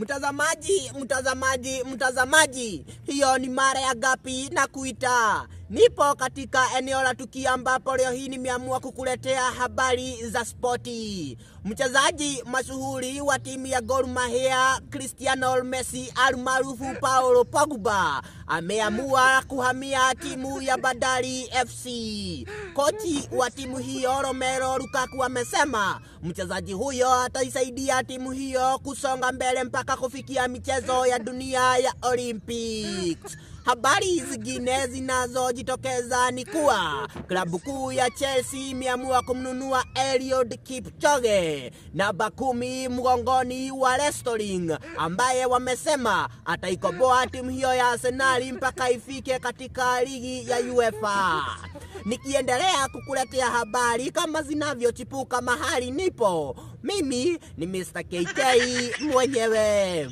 Mtazamaji, mtazamaji, mtazamaji, hiyo ni mara ya gapi na kuita Nipo katika eneo la tukio ambapo leo hii nimeamua kukuletea habari za spoti. Mchezaji mashuhuri wa timu ya Gor Mahia Cristiano Messi almaarufu Paulo Pogba ameamua kuhamia timu ya Bandari FC. Kochi wa timu hiyo Romero Lukaku amesema mchezaji huyo ataisaidia timu hiyo kusonga mbele mpaka kufikia michezo ya dunia ya Olympics. Habari zingine zinazo kilichojitokeza ni kuwa klabu kuu ya Chelsea imeamua kumnunua Eliud Kipchoge namba kumi mgongoni wa Restoring, ambaye wamesema ataikoboa timu hiyo ya Arsenali mpaka ifike katika ligi ya UEFA. Nikiendelea kukuletea habari kama zinavyochipuka mahali nipo, mimi ni Mr. KK mwenyewe.